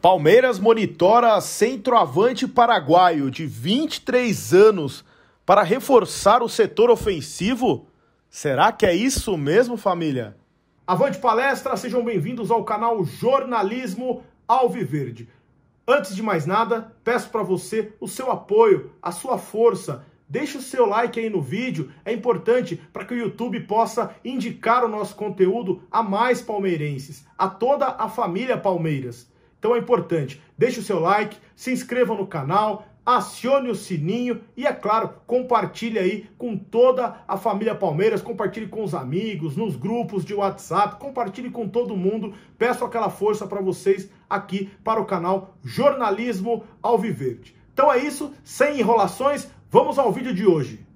Palmeiras monitora centroavante paraguaio de 23 anos para reforçar o setor ofensivo? Será que é isso mesmo, família? Avante palestra, sejam bem-vindos ao canal Jornalismo Alviverde. Antes de mais nada, peço para você o seu apoio, a sua força. Deixe o seu like aí no vídeo, é importante para que o YouTube possa indicar o nosso conteúdo a mais palmeirenses, a toda a família Palmeiras. Então é importante, deixe o seu like, se inscreva no canal, acione o sininho e, é claro, compartilhe aí com toda a família Palmeiras, compartilhe com os amigos, nos grupos de WhatsApp, compartilhe com todo mundo. Peço aquela força para vocês aqui para o canal Jornalismo Alviverde. Então é isso, sem enrolações, vamos ao vídeo de hoje.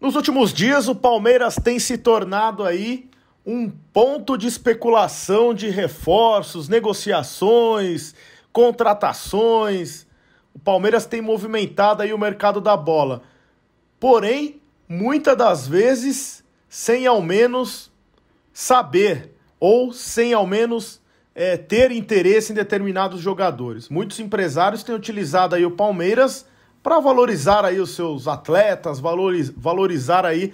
Nos últimos dias, o Palmeiras tem se tornado aí um ponto de especulação de reforços, negociações, contratações. O Palmeiras tem movimentado aí o mercado da bola. Porém, muitas das vezes sem ao menos saber ou sem ao menos é, ter interesse em determinados jogadores. Muitos empresários têm utilizado aí o Palmeiras para valorizar aí os seus atletas, valoriz valorizar aí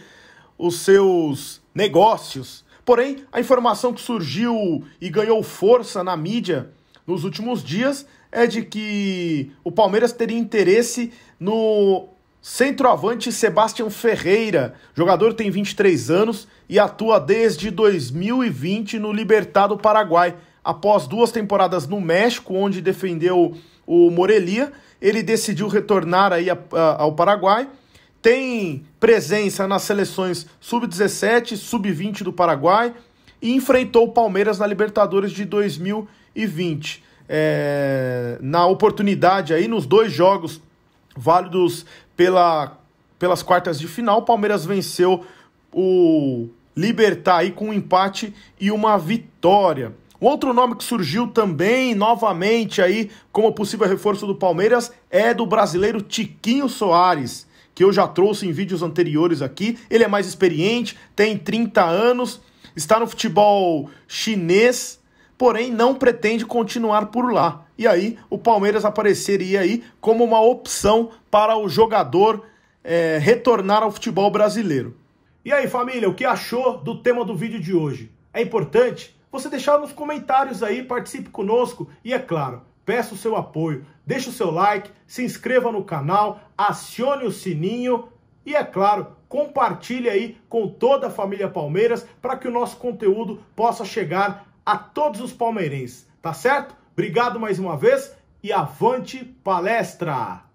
os seus negócios. Porém, a informação que surgiu e ganhou força na mídia nos últimos dias é de que o Palmeiras teria interesse no centroavante Sebastião Ferreira. O jogador tem 23 anos e atua desde 2020 no Libertado Paraguai. Após duas temporadas no México, onde defendeu o Morelia, ele decidiu retornar aí ao Paraguai tem presença nas seleções sub-17, sub-20 do Paraguai e enfrentou o Palmeiras na Libertadores de 2020. É, na oportunidade aí, nos dois jogos válidos pela, pelas quartas de final, o Palmeiras venceu o Libertar aí com um empate e uma vitória. outro nome que surgiu também, novamente aí, como possível reforço do Palmeiras, é do brasileiro Tiquinho Soares que eu já trouxe em vídeos anteriores aqui. Ele é mais experiente, tem 30 anos, está no futebol chinês, porém não pretende continuar por lá. E aí o Palmeiras apareceria aí como uma opção para o jogador é, retornar ao futebol brasileiro. E aí família, o que achou do tema do vídeo de hoje? É importante você deixar nos comentários aí, participe conosco e é claro, peço o seu apoio. Deixe o seu like, se inscreva no canal, acione o sininho e, é claro, compartilhe aí com toda a família Palmeiras para que o nosso conteúdo possa chegar a todos os palmeirenses, tá certo? Obrigado mais uma vez e avante palestra!